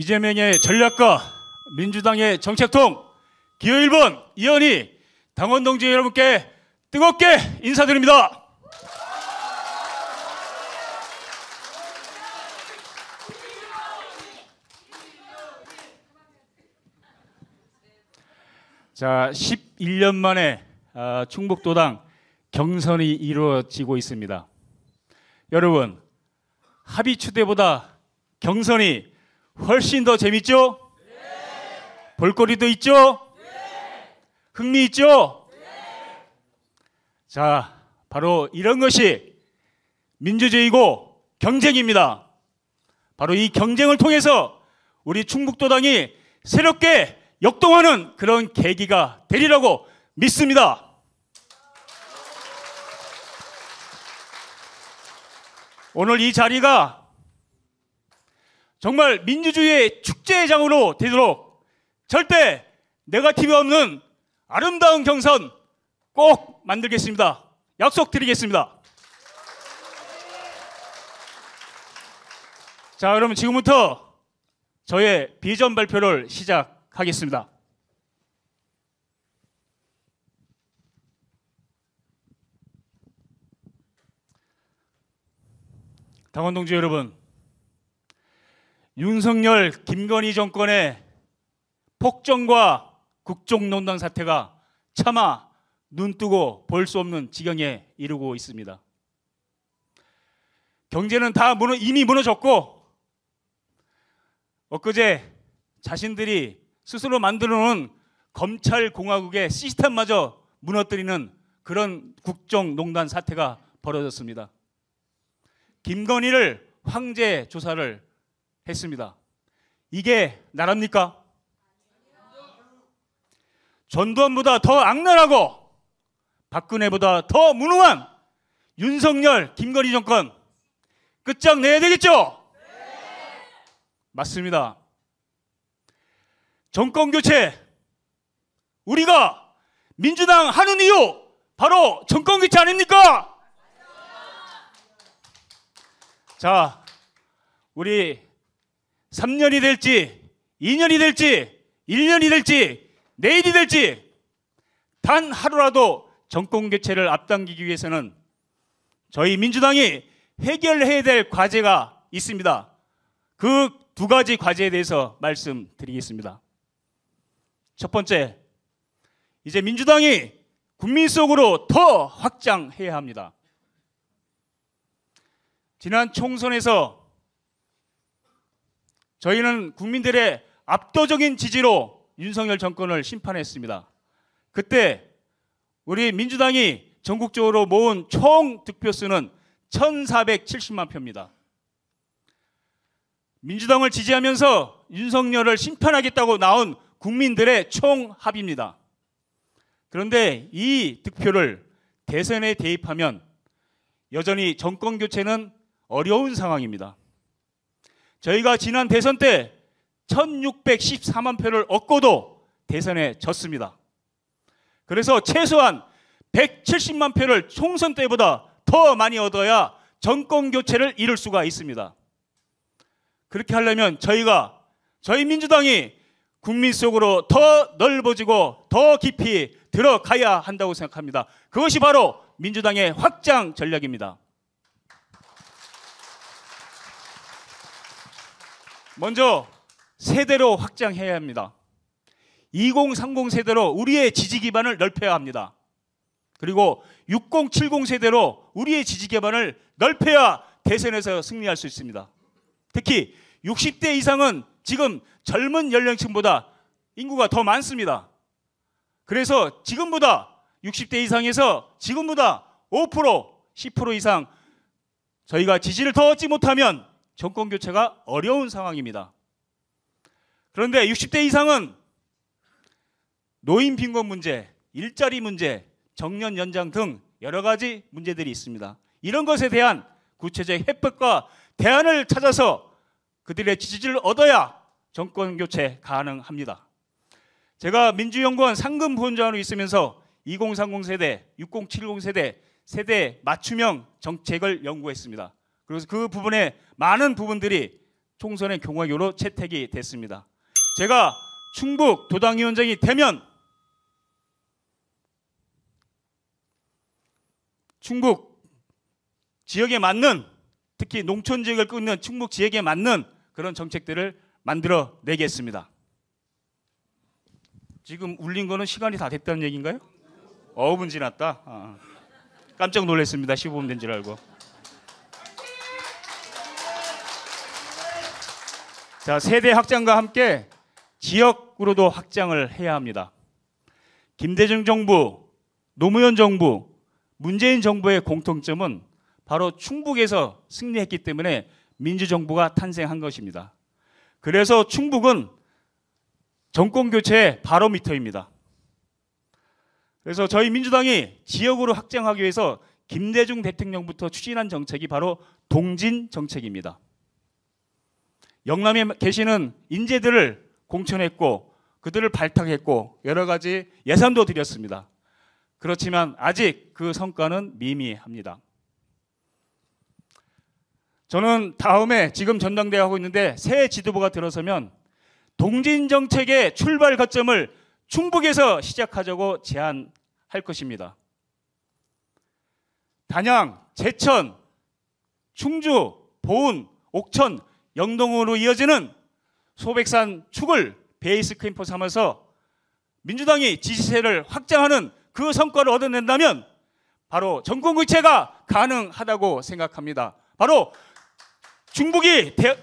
이재명의 전략과 민주당의 정책통 기호 1번 이현희 당원 동지 여러분께 뜨겁게 인사드립니다. 자, 11년 만에 아, 충북도당 경선이 이루어지고 있습니다. 여러분, 합의 추대보다 경선이 훨씬 더 재밌죠? 네. 볼거리도 있죠? 네. 흥미 있죠? 네. 자, 바로 이런 것이 민주주의고 경쟁입니다. 바로 이 경쟁을 통해서 우리 충북도당이 새롭게 역동하는 그런 계기가 되리라고 믿습니다. 오늘 이 자리가 정말 민주주의의 축제의 장으로 되도록 절대 네가티브 없는 아름다운 경선 꼭 만들겠습니다. 약속드리겠습니다. 자, 여러분 지금부터 저의 비전 발표를 시작하겠습니다. 당원 동지 여러분, 윤석열, 김건희 정권의 폭정과 국정농단 사태가 차마 눈뜨고 볼 수 없는 지경에 이르고 있습니다. 경제는 다 무너, 이미 무너졌고 엊그제 자신들이 스스로 만들어놓은 검찰공화국의 시스템마저 무너뜨리는 그런 국정농단 사태가 벌어졌습니다. 김건희를 황제 조사를 했습니다. 이게 나랍니까? 전두환보다 더 악랄하고 박근혜보다 더 무능한 윤석열, 김건희 정권 끝장내야 되겠죠? 맞습니다. 정권 교체 우리가 민주당 하는 이유 바로 정권 교체 아닙니까? 자, 우리 3년이 될지 2년이 될지 1년이 될지 내일이 될지 단 하루라도 정권 교체를 앞당기기 위해서는 저희 민주당이 해결해야 될 과제가 있습니다. 그 두 가지 과제에 대해서 말씀드리겠습니다. 첫 번째, 이제 민주당이 국민 속으로 더 확장해야 합니다. 지난 총선에서 저희는 국민들의 압도적인 지지로 윤석열 정권을 심판했습니다. 그때 우리 민주당이 전국적으로 모은 총 득표수는 1,470만 표입니다. 민주당을 지지하면서 윤석열을 심판하겠다고 나온 국민들의 총 합입니다. 그런데 이 득표를 대선에 대입하면 여전히 정권 교체는 어려운 상황입니다. 저희가 지난 대선 때 1614만 표를 얻고도 대선에 졌습니다. 그래서 최소한 170만 표를 총선 때보다 더 많이 얻어야 정권 교체를 이룰 수가 있습니다. 그렇게 하려면 저희가 저희 민주당이 국민 속으로 더 넓어지고 더 깊이 들어가야 한다고 생각합니다. 그것이 바로 민주당의 확장 전략입니다. 먼저 세대로 확장해야 합니다. 2030 세대로 우리의 지지 기반을 넓혀야 합니다. 그리고 6070 세대로 우리의 지지 기반을 넓혀야 대선에서 승리할 수 있습니다. 특히 60대 이상은 지금 젊은 연령층보다 인구가 더 많습니다. 그래서 지금보다 60대 이상에서 지금보다 5% 10% 이상 저희가 지지를 더 얻지 못하면 정권 교체가 어려운 상황입니다. 그런데 60대 이상은 노인 빈곤 문제, 일자리 문제, 정년 연장 등 여러 가지 문제들이 있습니다. 이런 것에 대한 구체적 해법과 대안을 찾아서 그들의 지지를 얻어야 정권 교체 가능합니다. 제가 민주연구원 상금 본부원으로 있으면서 2030 세대, 6070 세대, 세대 맞춤형 정책을 연구했습니다. 그래서 그 부분에 많은 부분들이 총선의 경화교로 채택이 됐습니다. 제가 충북 도당위원장이 되면 충북 지역에 맞는 특히 농촌 지역을 끊는 충북 지역에 맞는 그런 정책들을 만들어 내겠습니다. 지금 울린 거는 시간이 다 됐다는 얘기인가요? 5분 지났다. 아, 깜짝 놀랐습니다. 15분 된 줄 알고. 자, 세대 확장과 함께 지역으로도 확장을 해야 합니다. 김대중 정부, 노무현 정부, 문재인 정부의 공통점은 바로 충북에서 승리했기 때문에 민주정부가 탄생한 것입니다. 그래서 충북은 정권 교체의 바로미터입니다. 그래서 저희 민주당이 지역으로 확장하기 위해서 김대중 대통령부터 추진한 정책이 바로 동진 정책입니다. 영남에 계시는 인재들을 공천했고 그들을 발탁했고 여러 가지 예산도 드렸습니다. 그렇지만 아직 그 성과는 미미합니다. 저는 다음에 지금 전당대회 하고 있는데 새 지도부가 들어서면 동진 정책의 출발 거점을 충북에서 시작하자고 제안할 것입니다. 단양, 제천, 충주, 보은, 옥천 영동으로 이어지는 소백산 축을 베이스 캠프 삼아서 민주당이 지지세를 확장하는 그 성과를 얻어낸다면 바로 정권 교체가 가능하다고 생각합니다. 바로 중북이 대,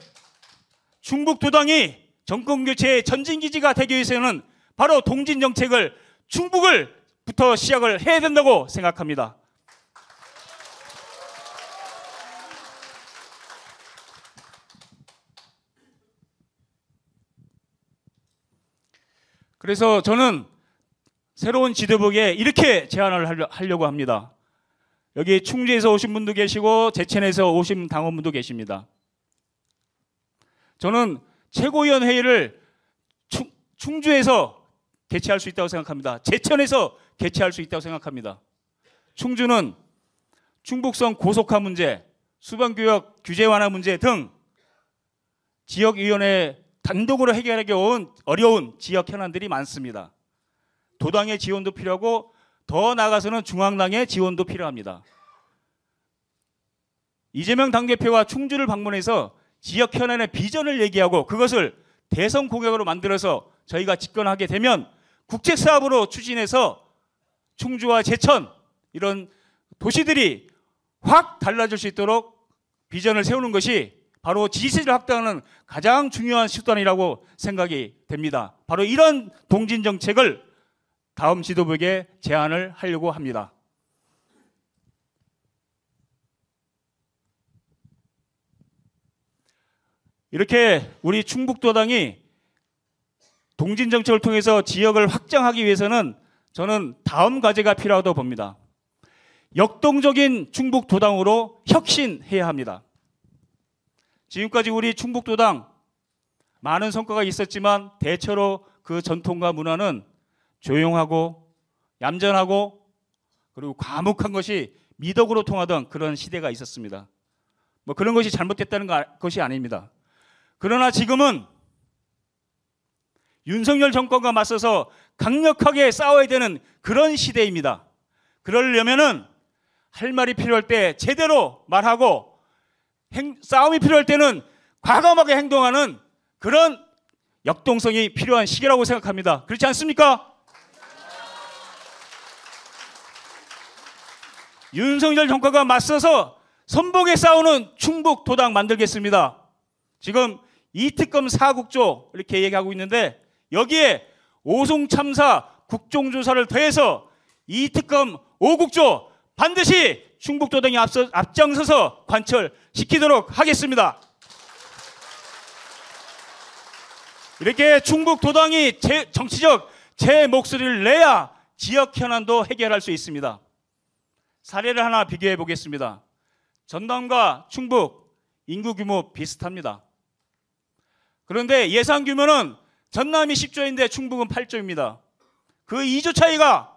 중북 도당이 정권 교체의 전진 기지가 되기 위해서는 바로 동진 정책을 중북을부터 시작을 해야 된다고 생각합니다. 그래서 저는 새로운 지도부에 이렇게 제안을 하려고 합니다. 여기 충주에서 오신 분도 계시고 제천에서 오신 당원분도 계십니다. 저는 최고위원 회의를 충, 주에서 개최할 수 있다고 생각합니다. 제천에서 개최할 수 있다고 생각합니다. 충주는 충북성 고속화 문제, 수변교역 규제 완화 문제 등 지역위원회 단독으로 해결하기 어려운 지역 현안들이 많습니다. 도당의 지원도 필요하고 더 나아가서는 중앙당의 지원도 필요합니다. 이재명 당대표가 충주를 방문해서 지역 현안의 비전을 얘기하고 그것을 대선 공약으로 만들어서 저희가 집권하게 되면 국책 사업으로 추진해서 충주와 제천 이런 도시들이 확 달라질 수 있도록 비전을 세우는 것이 바로 지세를 확대하는 가장 중요한 수단이라고 생각이 됩니다. 바로 이런 동진 정책을 다음 지도부에게 제안을 하려고 합니다. 이렇게 우리 충북도당이 동진 정책을 통해서 지역을 확장하기 위해서는 저는 다음 과제가 필요하다고 봅니다. 역동적인 충북도당으로 혁신해야 합니다. 지금까지 우리 충북도당 많은 성과가 있었지만 대체로 그 전통과 문화는 조용하고 얌전하고 그리고 과묵한 것이 미덕으로 통하던 그런 시대가 있었습니다. 뭐 그런 것이 잘못됐다는 아, 것이 아닙니다. 그러나 지금은 윤석열 정권과 맞서서 강력하게 싸워야 되는 그런 시대입니다. 그러려면은 할 말이 필요할 때 제대로 말하고 행, 싸움이 필요할 때는 과감하게 행동하는 그런 역동성이 필요한 시기라고 생각합니다. 그렇지 않습니까? 윤석열 정권과 맞서서 선봉에 싸우는 충북 도당 만들겠습니다. 지금 이특검 사국조 이렇게 얘기하고 있는데 여기에 오송 참사 국정조사를 더해서 이특검 오국조 반드시 충북도 등이 앞서, 앞장서서 관철시키도록 하겠습니다. 이렇게 충북도당이 제, 정치적 제 목소리를 내야 지역 현안도 해결할 수 있습니다. 사례를 하나 비교해 보겠습니다. 전남과 충북 인구 규모 비슷합니다. 그런데 예산 규모는 전남이 10조인데 충북은 8조입니다. 그 2조 차이가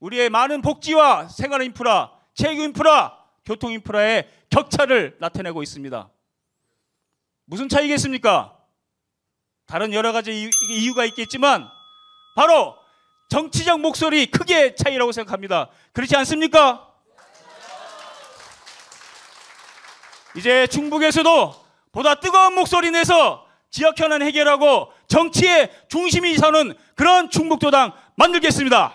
우리의 많은 복지와 생활 인프라, 체육 인프라, 교통 인프라의 격차를 나타내고 있습니다. 무슨 차이겠습니까? 다른 여러 가지 이유가 있겠지만 바로 정치적 목소리 크게 차이라고 생각합니다. 그렇지 않습니까? 이제 중북에서도 보다 뜨거운 목소리 내서 지역 현안 해결하고 정치의 중심이 서는 그런 중북도당 만들겠습니다.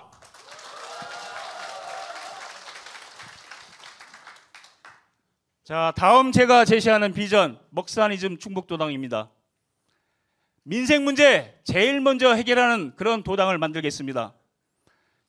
자, 다음 제가 제시하는 비전 먹사니즘 충북도당입니다. 민생 문제 제일 먼저 해결하는 그런 도당을 만들겠습니다.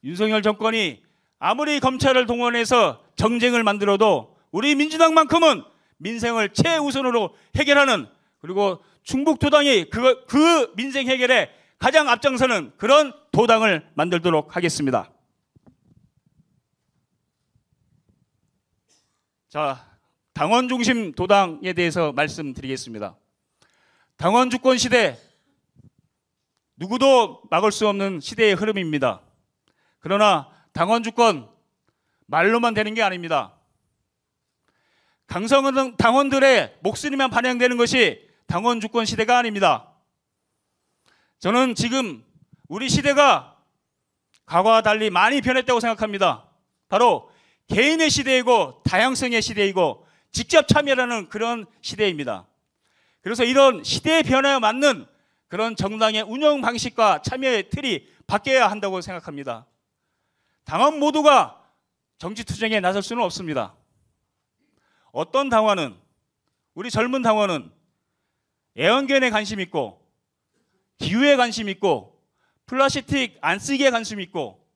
윤석열 정권이 아무리 검찰을 동원해서 정쟁을 만들어도 우리 민주당만큼은 민생을 최우선으로 해결하는 그리고 충북도당이 그, 그 민생 해결에 가장 앞장서는 그런 도당을 만들도록 하겠습니다. 자, 당원 중심 도당에 대해서 말씀드리겠습니다. 당원 주권 시대 누구도 막을 수 없는 시대의 흐름입니다. 그러나 당원 주권 말로만 되는 게 아닙니다. 강성은 당원들의 목소리만 반영되는 것이 당원 주권 시대가 아닙니다. 저는 지금 우리 시대가 과거와 달리 많이 변했다고 생각합니다. 바로 개인의 시대이고 다양성의 시대이고 직접 참여라는 그런 시대입니다. 그래서 이런 시대의 변화에 맞는 그런 정당의 운영 방식과 참여의 틀이 바뀌어야 한다고 생각합니다. 당원 모두가 정치 투쟁에 나설 수는 없습니다. 어떤 당원은 우리 젊은 당원은 애완견에 관심 있고 기후에 관심 있고 플라스틱 안 쓰기에 관심 있고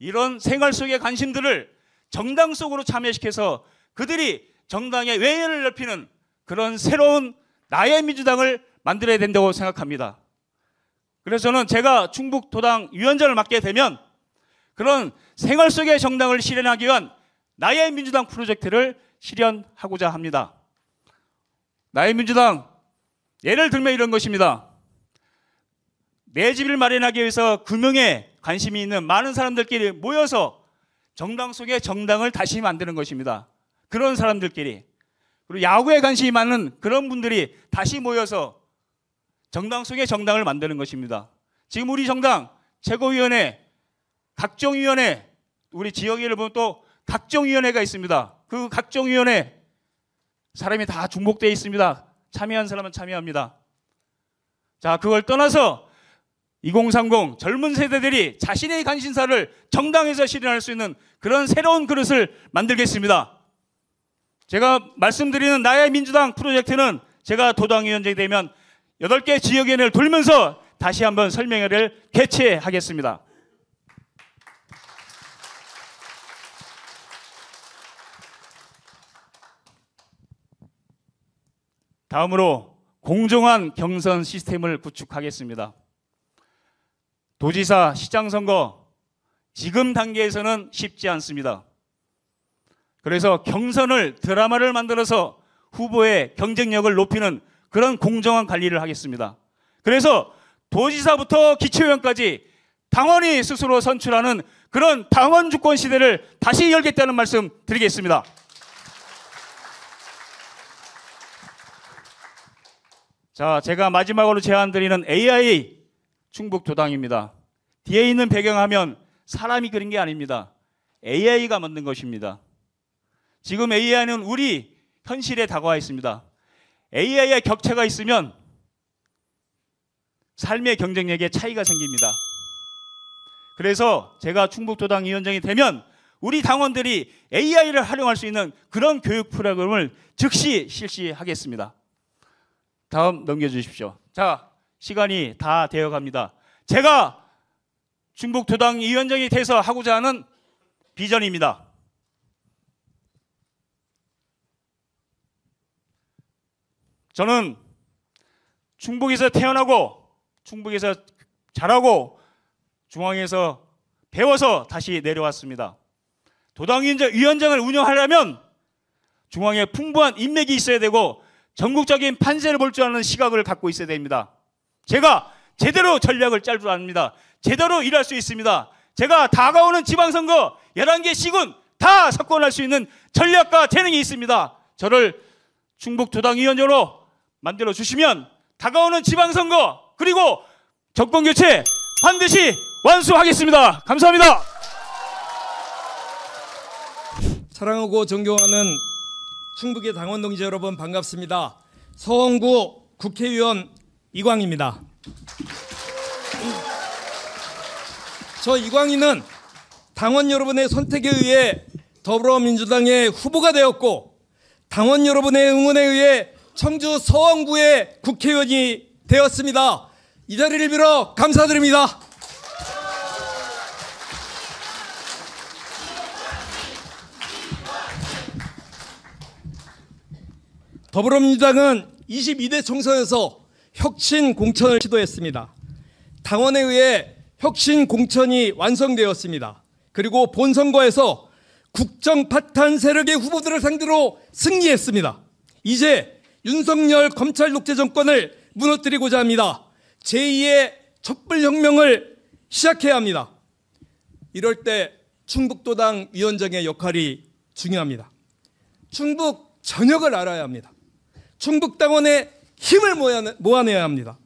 이런 생활 속의 관심들을 정당 속으로 참여시켜서 그들이 정당의 외연을 넓히는 그런 새로운 나의 민주당을 만들어야 된다고 생각합니다. 그래서 저는 제가 충북도당 위원장을 맡게 되면 그런 생활 속의 정당을 실현하기 위한 나의 민주당 프로젝트를 실현하고자 합니다. 나의 민주당 예를 들면 이런 것입니다. 내 집을 마련하기 위해서 금융에 관심이 있는 많은 사람들끼리 모여서 정당 속의 정당을 다시 만드는 것입니다. 그런 사람들끼리 그리고 야구에 관심이 많은 그런 분들이 다시 모여서 정당 속의 정당을 만드는 것입니다. 지금 우리 정당 최고위원회, 각종위원회, 우리 지역위를 보면 또 각종위원회가 있습니다. 그 각종위원회 사람이 다 중복되어 있습니다. 참여한 사람은 참여합니다. 자, 그걸 떠나서 2030 젊은 세대들이 자신의 관심사를 정당에서 실현할 수 있는 그런 새로운 그릇을 만들겠습니다. 제가 말씀드리는 나의 민주당 프로젝트는 제가 도당위원장이 되면 8개 지역인을 돌면서 다시 한번 설명회를 개최하겠습니다. 다음으로 공정한 경선 시스템을 구축하겠습니다. 도지사 시장 선거 지금 단계에서는 쉽지 않습니다. 그래서 경선을 드라마를 만들어서 후보의 경쟁력을 높이는 그런 공정한 관리를 하겠습니다. 그래서 도지사부터 기초위원까지 당원이 스스로 선출하는 그런 당원 주권 시대를 다시 열겠다는 말씀 드리겠습니다. 자, 제가 마지막으로 제안드리는 AI 충북도당입니다. 뒤에 있는 배경하면 사람이 그린 게 아닙니다. AI가 만든 것입니다. 지금 AI는 우리 현실에 다가와 있습니다. AI와 격차가 있으면 삶의 경쟁력에 차이가 생깁니다. 그래서 제가 충북도당 위원장이 되면 우리 당원들이 AI를 활용할 수 있는 그런 교육 프로그램을 즉시 실시하겠습니다. 다음 넘겨주십시오. 자, 시간이 다 되어 갑니다. 제가 충북도당 위원장이 돼서 하고자 하는 비전입니다. 저는 충북에서 태어나고 충북에서 자라고 중앙에서 배워서 다시 내려왔습니다. 도당위원장을 운영하려면 중앙에 풍부한 인맥이 있어야 되고 전국적인 판세를 볼 줄 아는 시각을 갖고 있어야 됩니다. 제가 제대로 전략을 짤 줄 압니다. 제대로 일할 수 있습니다. 제가 다가오는 지방선거 11개 시군 다 석권할 수 있는 전략과 재능이 있습니다. 저를 충북 도당위원장으로 만들어 주시면 다가오는 지방선거 그리고 정권 교체 반드시 완수하겠습니다. 감사합니다. 사랑하고 존경하는 충북의 당원 동지 여러분 반갑습니다. 서원구 국회의원 이광입니다. 저 이광희는 당원 여러분의 선택에 의해 더불어민주당의 후보가 되었고 당원 여러분의 응원에 의해 청주 서원구의 국회의원이 되었습니다. 이 자리를 빌어 감사드립니다. 더불어민주당은 22대 총선에서 혁신 공천을 시도했습니다. 당원에 의해 혁신 공천이 완성되었습니다. 그리고 본선거에서 국정 파탄 세력의 후보들을 상대로 승리했습니다. 이제 윤석열 검찰 독재 정권을 무너뜨리고자 합니다. 제2의 촛불혁명을 시작해야 합니다. 이럴 때 충북도당 위원장의 역할이 중요합니다. 충북 전역을 알아야 합니다. 충북 당원의 힘을 모아내야 합니다.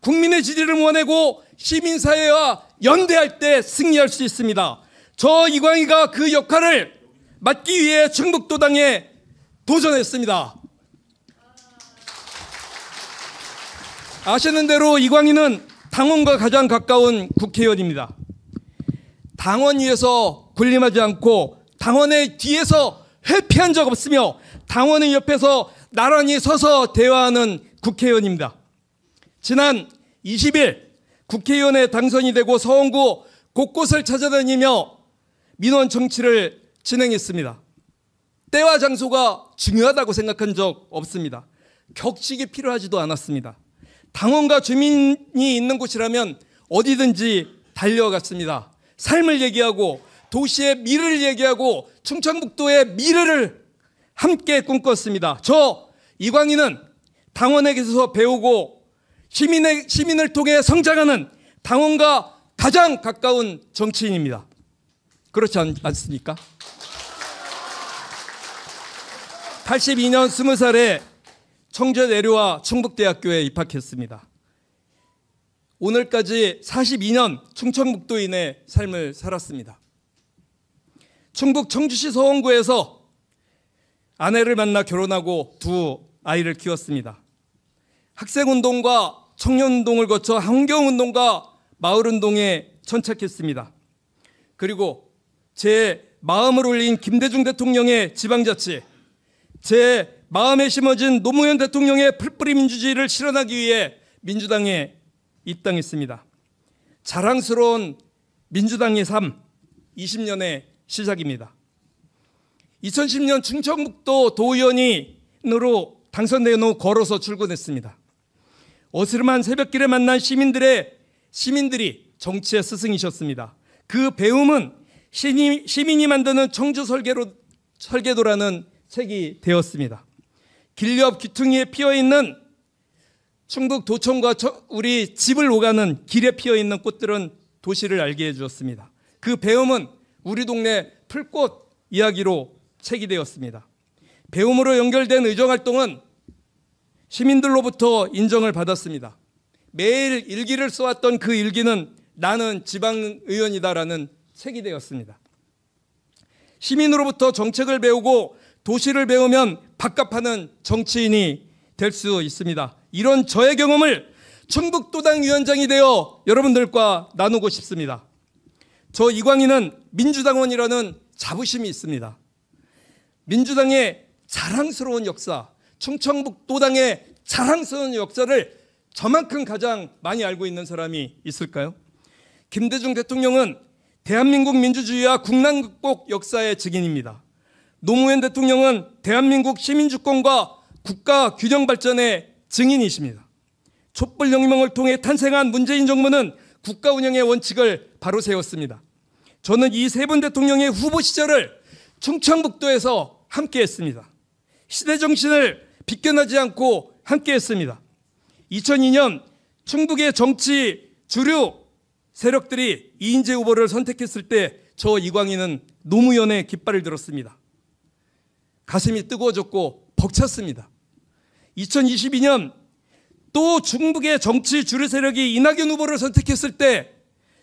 국민의 지지를 모아내고 시민사회와 연대할 때 승리할 수 있습니다. 저 이광희가 그 역할을 맡기 위해 충북도당에 도전했습니다. 아시는 대로 이광희는 당원과 가장 가까운 국회의원입니다. 당원 위에서 군림하지 않고 당원의 뒤에서 회피한 적 없으며 당원의 옆에서 나란히 서서 대화하는 국회의원입니다. 지난 20일 국회의원에 당선이 되고 서원구 곳곳을 찾아다니며 민원 정치를 진행했습니다. 때와 장소가 중요하다고 생각한 적 없습니다. 격식이 필요하지도 않았습니다. 당원과 주민이 있는 곳이라면 어디든지 달려갔습니다. 삶을 얘기하고 도시의 미래를 얘기하고 충청북도의 미래를 함께 꿈꿨습니다. 저 이광희는 당원에게서 배우고 시민의, 시민을 통해 성장하는 당원과 가장 가까운 정치인입니다. 그렇지 않, 않습니까? 82년 20살에 청주 내려와 충북대학교에 입학했습니다. 오늘까지 42년 충청북도인의 삶을 살았습니다. 충북 청주시 서원구에서 아내를 만나 결혼하고 두 아이를 키웠습니다. 학생운동과 청년운동을 거쳐 환경운동과 마을운동에 천착했습니다. 그리고 제 마음을 울린 김대중 대통령의 지방자치, 제 마음에 심어진 노무현 대통령의 풀뿌리 민주주의를 실현하기 위해 민주당에 입당했습니다. 자랑스러운 민주당의 삶 20년의 시작입니다. 2010년 충청북도 도의원으로 당선된 후 걸어서 출근했습니다. 어스름한 새벽길에 만난 시민들의 시민들이 정치의 스승이셨습니다. 그 배움은 시민이 만드는 청주 설계로, 설계도라는 책이 되었습니다. 길옆 귀퉁이에 피어 있는 충북 도청과 우리 집을 오가는 길에 피어 있는 꽃들은 도시를 알게 해 주었습니다. 그 배움은 우리 동네 풀꽃 이야기로 책이 되었습니다. 배움으로 연결된 의정 활동은 시민들로부터 인정을 받았습니다. 매일 일기를 써왔던 그 일기는 나는 지방의원이다라는 책이 되었습니다. 시민으로부터 정책을 배우고 도시를 배우면 박갑하는 정치인이 될 수 있습니다. 이런 저의 경험을 충북도당 위원장이 되어 여러분들과 나누고 싶습니다. 저 이광희는 민주당원이라는 자부심이 있습니다. 민주당의 자랑스러운 역사, 충청북도당의 자랑스러운 역사를 저만큼 가장 많이 알고 있는 사람이 있을까요? 김대중 대통령은 대한민국 민주주의와 국난극복 역사의 증인입니다. 노무현 대통령은 대한민국 시민주권과 국가 균형 발전의 증인이십니다. 촛불 혁명을 통해 탄생한 문재인 정부는 국가 운영의 원칙을 바로 세웠습니다. 저는 이 세 분 대통령의 후보 시절을 충청북도에서 함께 했습니다. 시대 정신을 비껴나지 않고 함께 했습니다. 2002년 충북의 정치 주류 세력들이 이인재 후보를 선택했을 때 저 이광희는 노무현의 깃발을 들었습니다. 가슴이 뜨거워졌고 벅찼습니다. 2022년 또중국의 정치 주류 세력이 이낙연 후보를 선택했을 때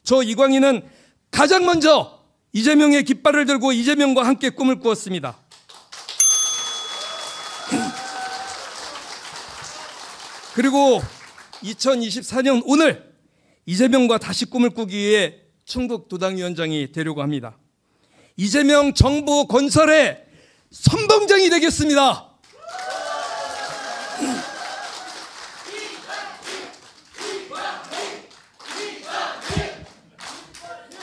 저 이광희는 가장 먼저 이재명의 깃발을 들고 이재명과 함께 꿈을 꾸었습니다. 그리고 2024년 오늘 이재명과 다시 꿈을 꾸기 위해 충북 도당위원장이 되려고 합니다. 이재명 정부 건설에 선봉장이 되겠습니다.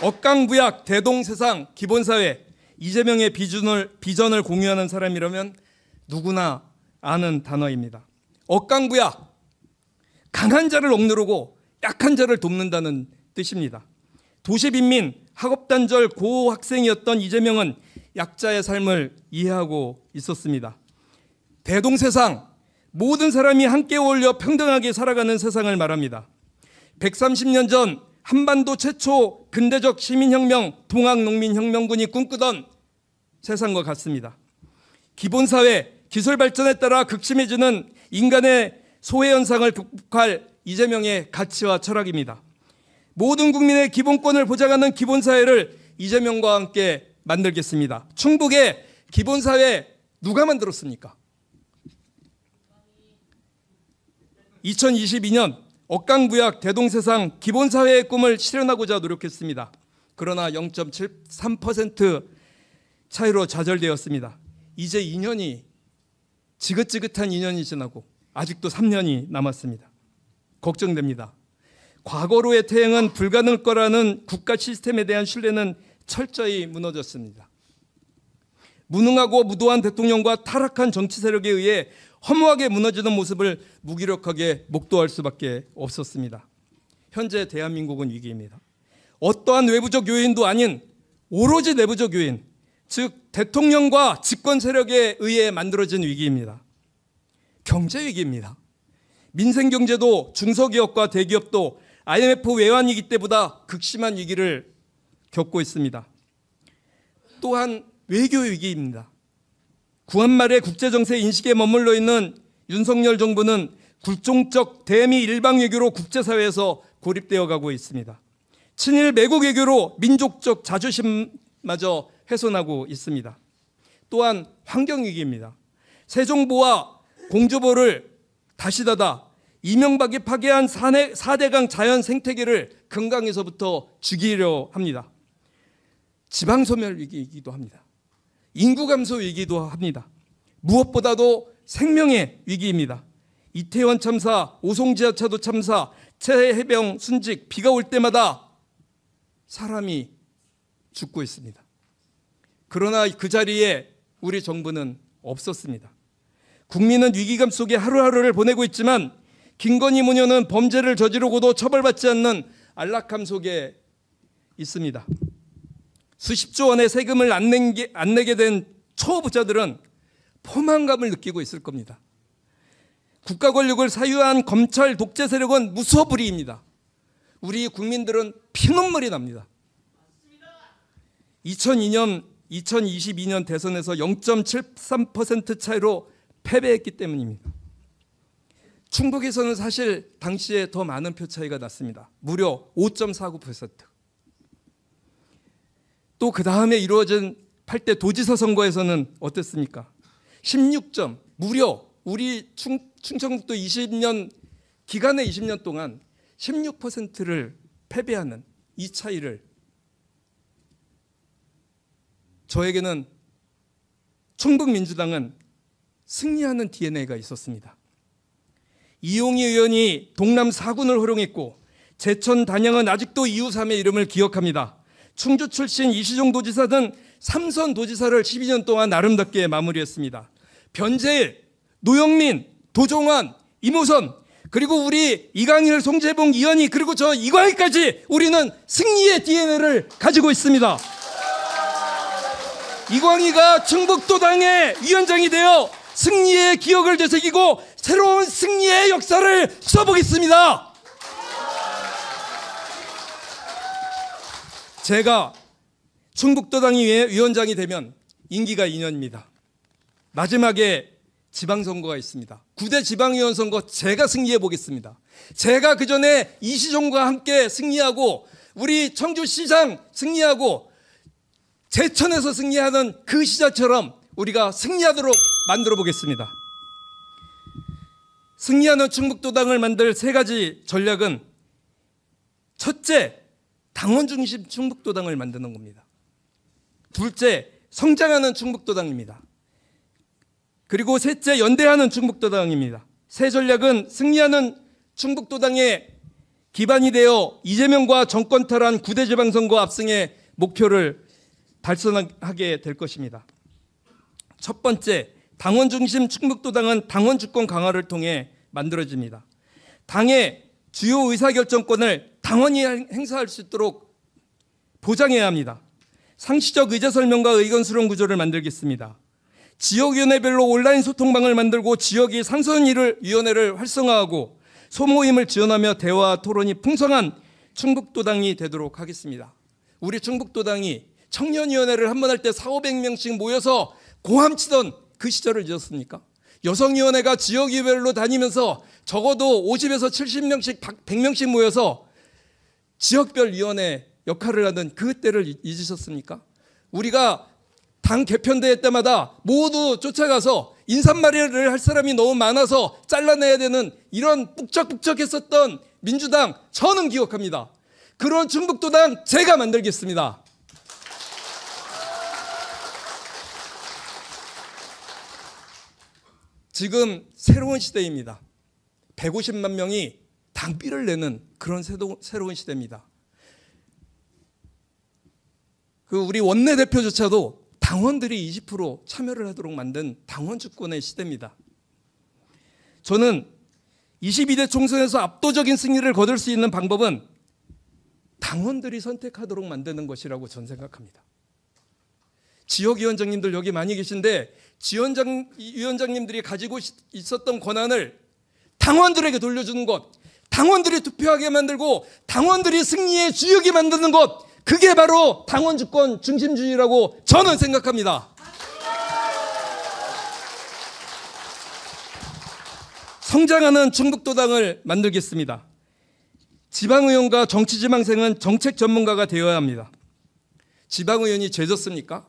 억강부약 대동세상 기본사회 이재명의 비준을, 비전을 공유하는 사람이라면 누구나 아는 단어입니다. 억강부약 강한 자를 억누르고 약한 자를 돕는다는 뜻입니다. 도시빈민 학업단절 고학생이었던 이재명은 약자의 삶을 이해하고 있었습니다. 대동세상 모든 사람이 함께 어울려 평등하게 살아가는 세상을 말합니다. 130년 전 한반도 최초 근대적 시민혁명 동학농민혁명군이 꿈꾸던 세상과 같습니다. 기본사회, 기술 발전에 따라 극심해지는 인간의 소외 현상을 극복할 이재명의 가치와 철학입니다. 모든 국민의 기본권을 보장하는 기본사회를 이재명과 함께 만들겠습니다. 충북의 기본사회 누가 만들었습니까? 2022년 억강부약 대동세상 기본사회의 꿈을 실현하고자 노력했습니다. 그러나 0.73% 차이로 좌절되었습니다. 이제 2년이 지긋지긋한 2년이 지나고 아직도 3년이 남았습니다. 걱정됩니다. 과거로의 퇴행은 불가능 거라는 국가 시스템에 대한 신뢰는 철저히 무너졌습니다. 무능하고 무도한 대통령과 타락한 정치 세력에 의해 허무하게 무너지는 모습을 무기력하게 목도할 수밖에 없었습니다. 현재 대한민국은 위기입니다. 어떠한 외부적 요인도 아닌 오로지 내부적 요인, 즉 대통령과 집권 세력에 의해 만들어진 위기입니다. 경제 위기입니다. 민생 경제도 중소기업과 대기업도 IMF 외환위기 때보다 극심한 위기를 겪고 있습니다. 또한 외교 위기입니다. 구한말의 국제정세 인식에 머물러 있는 윤석열 정부는 굴종적 대미 일방 외교로 국제사회에서 고립되어 가고 있습니다. 친일 매국 외교로 민족적 자존심마저 훼손하고 있습니다. 또한 환경위기입니다. 세종보와 공주보를 다시 닫아 이명박이 파괴한 4대강 자연 생태계를 금강에서부터 죽이려 합니다. 지방 소멸 위기이기도 합니다. 인구 감소 위기도 합니다. 무엇보다도 생명의 위기입니다. 이태원 참사, 오송 지하차도 참사, 체해병 순직, 비가 올 때마다 사람이 죽고 있습니다. 그러나 그 자리에 우리 정부는 없었습니다. 국민은 위기감 속에 하루하루를 보내고 있지만 김건희 모녀는 범죄를 저지르고도 처벌받지 않는 안락함 속에 있습니다. 수십조 원의 세금을 안, 게, 안 내게 된 초부자들은 포만감을 느끼고 있을 겁니다. 국가 권력을 사유한 검찰 독재 세력은 무소불위입니다. 우리 국민들은 피눈물이 납니다. 2002년 2022년 대선에서 0.73% 차이로 패배했기 때문입니다. 충북에서는 사실 당시에 더 많은 표 차이가 났습니다. 무려 5.49%. 또그 다음에 이루어진 8대 도지사 선거에서는 어땠습니까? 16점 무려 우리 충, 청국도 20년 기간에 20년 동안 16%를 패배하는 이 차이를 저에게는 충북민주당은 승리하는 DNA가 있었습니다. 이용희 의원이 동남 4군을 호령했고 제천 단양은 아직도 이우삼의 이름을 기억합니다. 충주 출신 이시종 도지사 등 삼선 도지사를 12년 동안 아름답게 마무리했습니다. 변재일, 노영민, 도종환, 이모선 그리고 우리 이강일, 송재봉, 이현희 그리고 저 이광희까지 우리는 승리의 DNA를 가지고 있습니다. 이광희가 충북도당의 위원장이 되어 승리의 기억을 되새기고 새로운 승리의 역사를 써보겠습니다. 제가 충북도당의 위원장이 되면 임기가 2년입니다. 마지막에 지방선거가 있습니다. 9대 지방의원 선거 제가 승리해 보겠습니다. 제가 그 전에 이시종과 함께 승리하고 우리 청주시장 승리하고 제천에서 승리하는 그 시장처럼 우리가 승리하도록 만들어 보겠습니다. 승리하는 충북도당을 만들 세 가지 전략은 첫째, 당원 중심 충북도당을 만드는 겁니다. 둘째, 성장하는 충북도당입니다. 그리고 셋째, 연대하는 충북도당입니다. 새 전략은 승리하는 충북도당의 기반이 되어 이재명과 정권 탈환 구대 지방선거 압승의 목표를 달성하게 될 것입니다. 첫 번째, 당원 중심 충북도당은 당원 주권 강화를 통해 만들어집니다. 당의 주요 의사결정권을 당원이 행사할 수 있도록 보장해야 합니다. 상시적 의제 설명과 의견수렴 구조를 만들겠습니다. 지역위원회별로 온라인 소통방을 만들고 지역이 상선위원회를 활성화하고 소모임을 지원하며 대화 토론이 풍성한 충북도당이 되도록 하겠습니다. 우리 충북도당이 청년위원회를 한 번 할 때 4, 500명씩 모여서 고함치던 그 시절을 잊었습니까? 여성위원회가 지역위별로 다니면서 적어도 50에서 70명씩 100명씩 모여서 지역별 위원회 역할을 하던 그 때를 잊으셨습니까? 우리가 당 개편대회 때마다 모두 쫓아가서 인사말을 할 사람이 너무 많아서 잘라내야 되는 이런 북적북적했었던 민주당 저는 기억합니다. 그런 중북도당 제가 만들겠습니다. 지금 새로운 시대입니다. 150만 명이 당비를 내는 그런 새로운 시대입니다. 그 우리 원내 대표조차도 당원들이 20% 참여를 하도록 만든 당원 주권의 시대입니다. 저는 22대 총선에서 압도적인 승리를 거둘 수 있는 방법은 당원들이 선택하도록 만드는 것이라고 전 생각합니다. 지역위원장님들 여기 많이 계신데 지원장 위원장님들이 가지고 있었던 권한을 당원들에게 돌려주는 것, 당원들이 투표하게 만들고 당원들이 승리의 주역이 만드는 것 그게 바로 당원 주권 중심주의라고 저는 생각합니다. 성장하는 충북도당을 만들겠습니다. 지방의원과 정치지망생은 정책 전문가가 되어야 합니다. 지방의원이 죄졌습니까?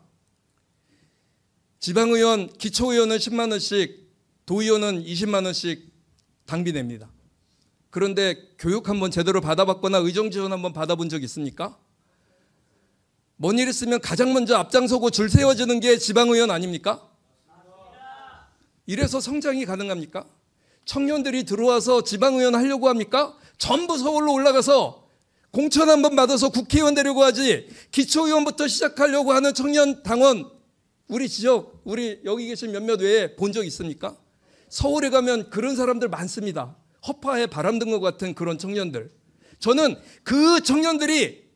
지방의원, 기초의원은 10만원씩, 도의원은 20만원씩 당비 냅니다. 그런데 교육 한번 제대로 받아봤거나 의정 지원 한번 받아본 적 있습니까? 뭔일 있으면 가장 먼저 앞장서고 줄 세워지는 게 지방의원 아닙니까? 이래서 성장이 가능합니까? 청년들이 들어와서 지방의원 하려고 합니까? 전부 서울로 올라가서 공천 한번 받아서 국회의원 되려고 하지 기초의원부터 시작하려고 하는 청년 당원 우리 지역 우리 여기 계신 몇몇 외에 본 적 있습니까? 서울에 가면 그런 사람들 많습니다. 허파에 바람 든 것 같은 그런 청년들. 저는 그 청년들이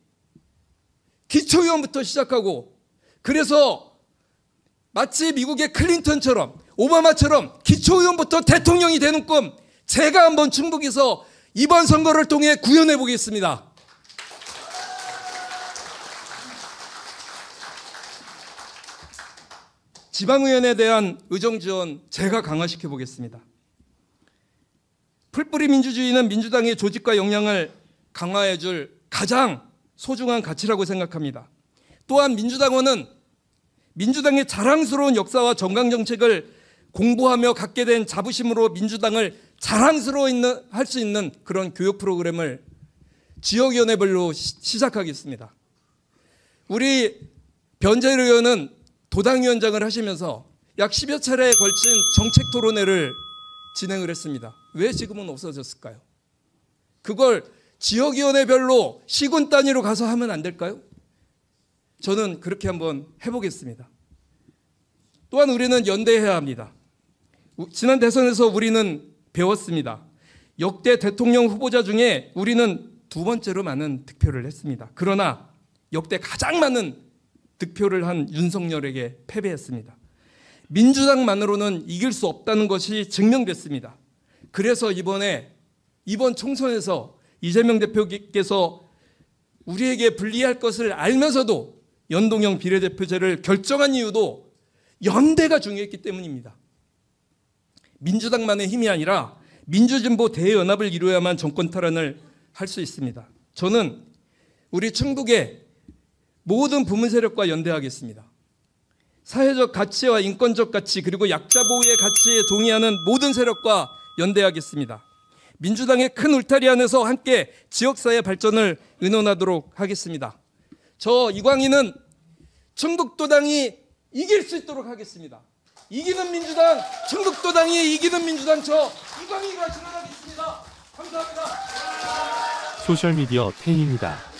기초위원부터 시작하고 그래서 마치 미국의 클린턴처럼 오바마처럼 기초위원부터 대통령이 되는 꿈 제가 한번 충북에서 이번 선거를 통해 구현해 보겠습니다. 지방의원에 대한 의정 지원 제가 강화시켜 보겠습니다. 풀뿌리 민주주의는 민주당의 조직과 역량을 강화해 줄 가장 소중한 가치라고 생각합니다. 또한 민주당원은 민주당의 자랑스러운 역사와 정강 정책을 공부하며 갖게 된 자부심으로 민주당을 자랑스러워 있는 할수 있는 그런 교육 프로그램을 지역위원회별로 시, 작하겠습니다 우리 변재일 의원은 도당위원장을 하시면서 약 10여 차례에 걸친 정책 토론회를 진행을 했습니다. 왜 지금은 없어졌을까요? 그걸 지역위원회별로 시군 단위로 가서 하면 안 될까요? 저는 그렇게 한번 해보겠습니다. 또한 우리는 연대해야 합니다. 지난 대선에서 우리는 배웠습니다. 역대 대통령 후보자 중에 우리는 두 번째로 많은 득표를 했습니다. 그러나 역대 가장 많은 득표를 한 윤석열에게 패배했습니다. 민주당만으로는 이길 수 없다는 것이 증명됐습니다. 그래서 이번에 이번 총선에서 이재명 대표께서 우리에게 불리할 것을 알면서도 연동형 비례대표제를 결정한 이유도 연대가 중요했기 때문입니다. 민주당만의 힘이 아니라 민주진보 대연합을 이루어야만 정권 탈환을 할 수 있습니다. 저는 우리 충북의 모든 부문 세력과 연대하겠습니다. 사회적 가치와 인권적 가치 그리고 약자 보호의 가치에 동의하는 모든 세력과 연대하겠습니다. 민주당의 큰 울타리 안에서 함께 지역사회 발전을 의논하도록 하겠습니다. 저 이광희는 청북도당이 이길 수 있도록 하겠습니다. 이기는 민주당, 청북도당이 이기는 민주당 저 이광희가 지원하겠습니다 감사합니다. 소셜미디어 태희입니다.